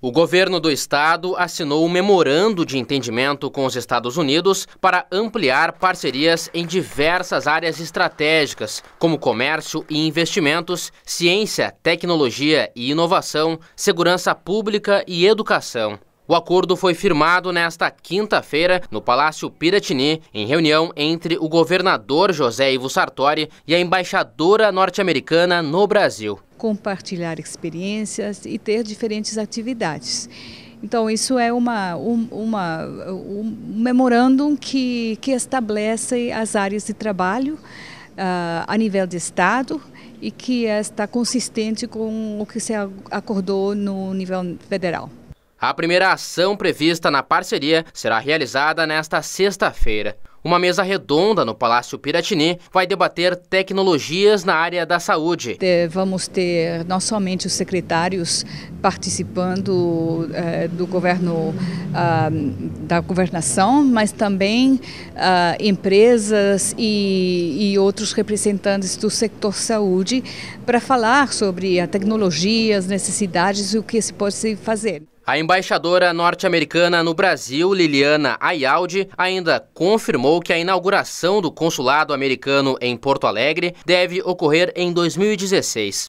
O governo do estado assinou um memorando de entendimento com os Estados Unidos para ampliar parcerias em diversas áreas estratégicas, como comércio e investimentos, ciência, tecnologia e inovação, segurança pública e educação. O acordo foi firmado nesta quinta-feira no Palácio Piratini, em reunião entre o governador José Ivo Sartori e a embaixadora norte-americana no Brasil compartilhar experiências e ter diferentes atividades. Então, isso é uma, um, uma, um memorandum que, que estabelece as áreas de trabalho uh, a nível de Estado e que está consistente com o que se acordou no nível federal. A primeira ação prevista na parceria será realizada nesta sexta-feira. Uma mesa redonda no Palácio Piratini vai debater tecnologias na área da saúde. Vamos ter não somente os secretários participando eh, do governo ah, da governação, mas também ah, empresas e, e, outros representantes do setor saúde para falar sobre a tecnologia, as necessidades e o que se pode fazer. A embaixadora norte-americana no Brasil, Liliana Ayaldi, ainda confirmou que a inauguração do consulado americano em Porto Alegre deve ocorrer em 2016.